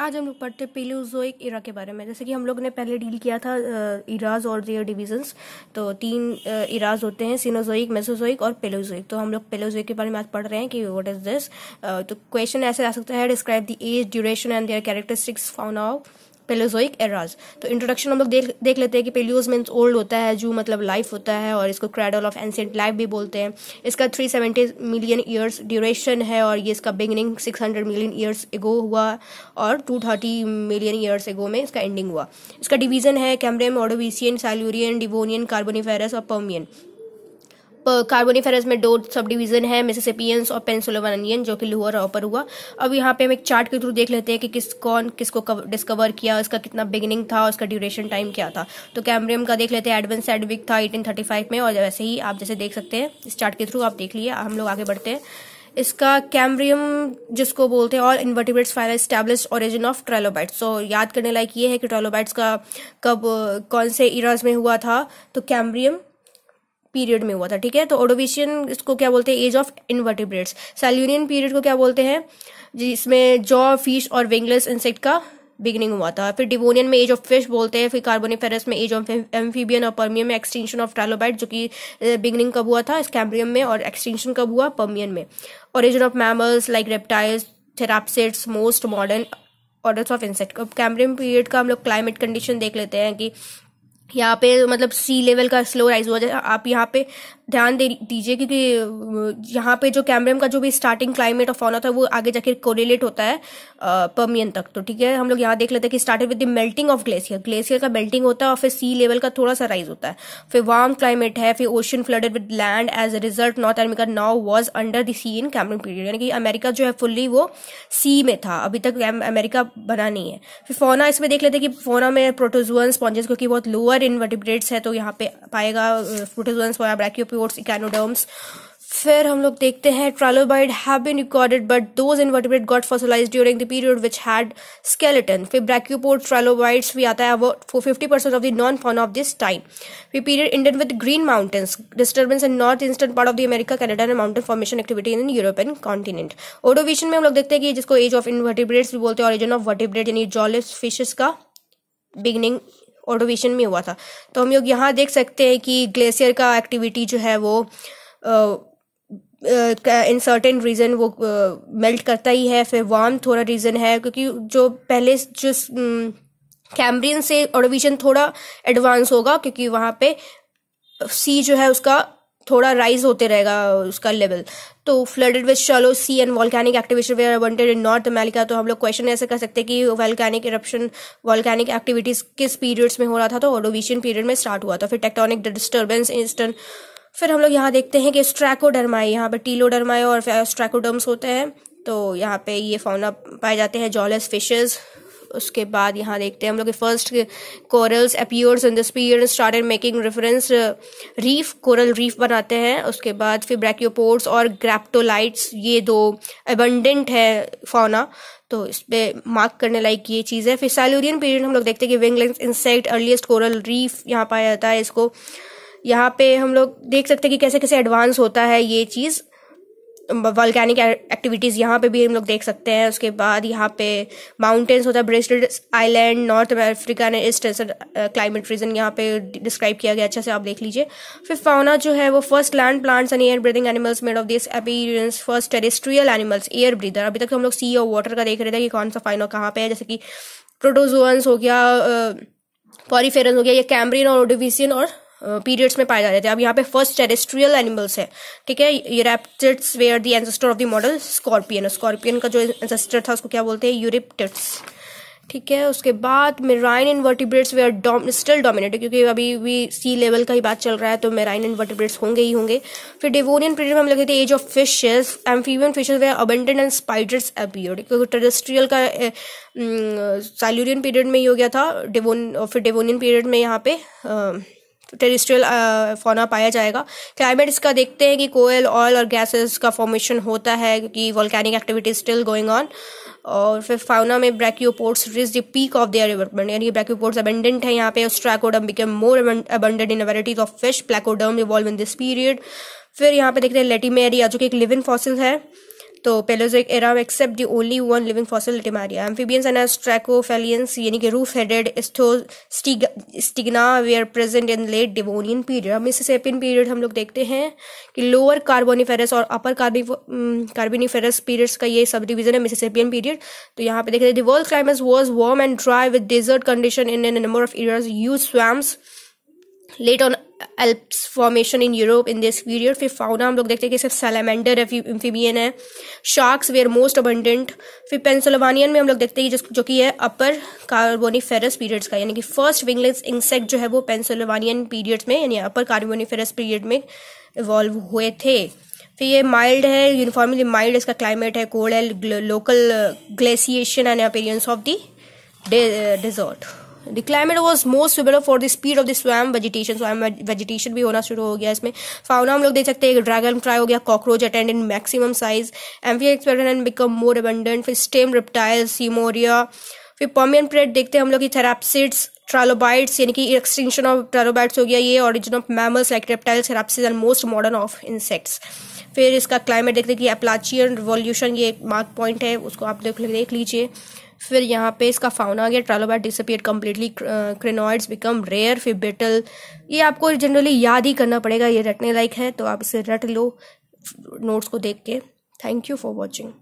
आज हम लोग पढ़ते पेलोजोइक इरा के बारे में जैसे कि हम लोग ने पहले डील किया था इराज और जियर डिविजन्स तो तीन इराज होते हैं सिनोजोइक मेसोजोइक और पेलोजोइक तो हम लोग पेलोजोइक के बारे में आज पढ़ रहे हैं कि व्हाट इज दिस तो क्वेश्चन ऐसे आ सकता है describe the age duration and their characteristics found out Paleozoic eras तो इंट्रोडक्शन हम लोग देख देख लेते हैं कि पेलियोज मीन्स ओल्ड होता है जो मतलब लाइफ होता है और इसको क्रैडल ऑफ एंसेंट लाइफ भी बोलते हैं इसका three seventy million years duration है और ये इसका beginning hundred million years ago हुआ और to thirty million years ago में इसका एंडिंग हुआ इसका डिवीजन है Cambrian Ordovician Silurian Devonian Carboniferous और पर्मियन कार्बोनीफेरस में दो सब डिवीजन है मिसिसिपियंस और पेंसुलवानियन जो कि लोअर और अपर हुआ अब यहाँ पे हम एक चार्ट के थ्रू देख लेते हैं कि किस कौन किसको डिस्कवर किया इसका कितना बिगिनिंग था उसका ड्यूरेशन टाइम क्या था तो कैमरियम का देख लेते हैं एडवेंस एडविक था एटीन में और वैसे ही आप जैसे देख सकते हैं इस चार्ट के थ्रू आप देख लिए हम लोग आगे बढ़ते हैं इसका कैम्ब्रियम जिसको बोलते हैं और invertebrates final establish origin of trilobites so याद करने लायक ये है कि ट्रेलोबाइट्स का कब कौन से इराज में हुआ था तो कैम्ब्रियम पीरियड में हुआ था ठीक है तो ओडोविशियन इसको क्या बोलते हैं age of invertebrates Silurian period को क्या बोलते हैं जिसमें जॉ फिश और विंगलेस इंसेक्ट का बिगनिंग हुआ था फिर डिवोनियन में एज ऑफ फिश बोलते हैं फिर कार्बोनिफेरस में एज ऑफ एम्फीबियन और परमियम में एक्सटेंशन ऑफ ट्रालोबाइट जो कि बिगनिंग कब हुआ था स्कैम्ब्रियम में और एक्सटेंशन कब हुआ परमियन में origin of mammals like reptiles therapsids most modern orders of insect Cambrian period का हम लोग क्लाइमेट कंडीशन देख लेते हैं कि यहाँ पे मतलब सी लेवल का स्लो राइज हुआ आप यहाँ पे ध्यान दे दीजिए क्योंकि यहाँ पे जो कैमरम का जो भी स्टार्टिंग क्लाइमेट ऑफ ऑना था वो आगे जाके कोरिलेट होता है पर्मियन तक तो ठीक है हम लोग यहाँ देख लेते हैं कि started with the melting of glacier glacier का मेल्टिंग होता है और फिर सी लेवल का थोड़ा सा राइज होता है फिर वार्म क्लाइमेट है फिर ocean flooded with land as a result North America now was under the sea in Cambrian period यानी कि अमेरिका जो है फुल्ली वो सी में था अभी तक अमेरिका बना नहीं है फिर फोना इसमें देख लेते हैं कि फोना में प्रोटोजुअन स्पॉन्जेस क्योंकि बहुत लोअर अदर इनवर्टिब्रेट्स है तो यहाँ पे पाएगा फ्रूटोजोन्स होया ब्रैक्योपियोट्स इकैनोडर्म्स फिर हम लोग देखते हैं trilobite have been recorded but those invertebrate got fossilize during the period which had skeleton फिर ब्रैक्यूपोर्ट ट्रालोबाइड्स भी आता है वो four fifty percent of the known fauna of this time फिर period Indian with Green Mountains disturbance in north eastern part of the America Canada and mountain formation activity in European continent Ordovician में हम लोग देखते हैं कि जिसको as of invertebrates भी बोलते हैं ऑरिजन ऑफ वर्टिब्रेट यानी जॉलिस फिशेस का बिगनिंग ऑटोवेशन में हुआ था तो हम लोग यहाँ देख सकते हैं कि ग्लेशियर का एक्टिविटी जो है वो इन सर्टेन रीज़न वो मेल्ट uh, करता ही है फिर वार्म थोड़ा रीज़न है क्योंकि जो पहले जो कैम्ब्रियन से ऑटोविजन थोड़ा एडवांस होगा क्योंकि वहाँ पे सी जो है उसका थोड़ा राइज होते रहेगा उसका लेवल तो flooded with shallow sea and volcanic activation were wanted in North America तो हम लोग क्वेश्चन ऐसे कर सकते हैं कि वॉल्कैनिक इरप्शन वॉल्कैनिक एक्टिविटीज किस पीरियड्स में हो रहा था तो ऑडोविशियन पीरियड में स्टार्ट हुआ था फिर टेक्टोनिक डिस्टर्बेंस इंस्टन फिर हम लोग यहाँ देखते हैं कि स्ट्रैकोडरमाए यहाँ पर टीलोडरमाए और स्ट्रैकोडर्म्स होते हैं तो यहाँ पे ये फाउना पाए जाते हैं जॉलेस फिशेज उसके बाद यहाँ देखते हैं हम लोग first corals appears in this period start and making reference reef coral reef बनाते हैं उसके बाद फिर ब्रैक्योपोर्ट्स और ग्रैप्टोलाइट्स ये दो एबंडेंट है फौना तो इस पर मार्क करने लायक ये चीज़ है फिर सैलोरियन पीरियड हम लोग देखते हैं कि wingless insect earliest coral reef यहाँ पाया जाता है इसको यहाँ पे हम लोग देख सकते हैं कि कैसे कैसे एडवांस होता है ये चीज़ वॉल्केनिक एक्टिविटीज़ यहाँ पे भी हम लोग देख सकते हैं उसके बाद यहाँ पे माउंटेन्स होता है ब्रेस्टेड आइलैंड नॉर्थ अफ्रीका ने इस क्लाइमेट रीजन यहाँ पे डिस्क्राइब किया गया अच्छे से आप देख लीजिए फिर फाउना जो है वो first land plants and air breathing animals made of this appearance first terrestrial animals air breather अभी तक हम लोग सी और वाटर का देख रहे थे कि कौन सा फाइनो कहाँ पे है जैसे कि प्रोटोजोअन्स हो गया पॉरीफेरन हो गया या कैमरिन और ओडिविशियन और पीरियड्स में पाए जाते थे अब यहाँ पे फर्स्ट टेरेस्ट्रियल एनिमल्स है ठीक है ये were the ancestor of the model scorpion scorpion का जो एंसेस्टर था उसको क्या बोलते हैं यूरिप्टिड्स ठीक है उसके बाद marine invertebrates they are still dominate क्योंकि अभी भी सी लेवल का ही बात चल रहा है तो मेराइन इन्वर्टिब्रेट्स होंगे ही होंगे फिर डेवोनियन पीरियड में हम लगे थे age of fishes amphibian fishes they abundant and spiders appeared क्योंकि टेरेस्ट्रियल का सैल्यूरियन पीरियड में ही हो गया था डेवोन फिर डेवोनियन पीरियड में यहाँ पे टेरिस्ट्रियल फोना uh, पाया जाएगा क्लाइमेट इसका देखते हैं कि कोयल ऑयल और गैसेस का फॉर्मेशन होता है क्योंकि volcanic activity still going on और फिर फाउना में brachiopods reach the peak of their development यानी ब्रैक्योपोर्ट्स अबेंडेंट है यहाँ पे ostracoderms become more abundant in varieties of fish placoderms evolve in this period फिर यहाँ पे देखते हैं लेटीमेरिया जो कि एक लिव फॉसिल है तो Paleozoic era except the only one living fossil टिमारिया एम्फीबियंस एंड स्ट्रैकोफेलियंस यानी कि रूफ हेडेड स्टो स्टिग्ना they are present in late Devonian period अब मिसिसेपियन पीरियड हम लोग देखते हैं कि लोअर कार्बोनिफेरस और अपर कार्बोनिफेरस पीरियड्स का ये सब डिवीजन है मिसिसेपियन पीरियड तो यहाँ पे देखते हैं world climate was warm and dry with desert condition in number of years use swamps late on Alps formation in Europe in this period फिर फाउना हम लोग देखते हैं कि सिर्फ सेलेमेंडर एम्फीबियन है शार्क्स वेयर मोस्ट अबंडेंट फिर Pennsylvanian में हम लोग देखते हैं जो कि है अपर कार्बोनीफेरस पीरियड्स का यानी कि फर्स्ट विंगलेस इंसेक्ट जो है वो पेंसिल्वानियन पीरियड्स में यानी अपर कार्बोनीफेरस पीरियड में इवॉल्व हुए थे फिर ये माइल्ड है यूनिफॉर्मली माइल्ड इसका क्लाइमेट है कोल्ड है local glaciation and appearance of the desert the climate was most suitable for the speed of the swamp vegetation swamp vegetation भी होना शुरू हो गया इसमें फाउना हम लोग देख सकते हैं ड्रैगन फ्राई हो गया cockroach attained in maximum size amphibia expected and become more abundant फिर स्टेम रिप्टाइल सीमोरिया फिर पर्मियन प्रेड देखते हैं हम लोग की थेरापसिड्स ट्रालोबाइट्स यानी कि एक्सटेंशन ऑफ ट्रालोबाइट्स हो गया ये origin of mammals like reptiles therapsids and most modern of insects फिर इसका क्लाइमेट देखते हैं कि अप्लाचियन रिवॉल्यूशन ये मार्क पॉइंट है उसको आप देख लीजिए फिर यहाँ पे इसका फाउना आ गया trilobite disappear completely crinoids become rare फिर बेटल ये आपको जनरली याद ही करना पड़ेगा ये रटने लायक है तो आप इसे रट लो नोट्स को देख के थैंक यू फॉर वॉचिंग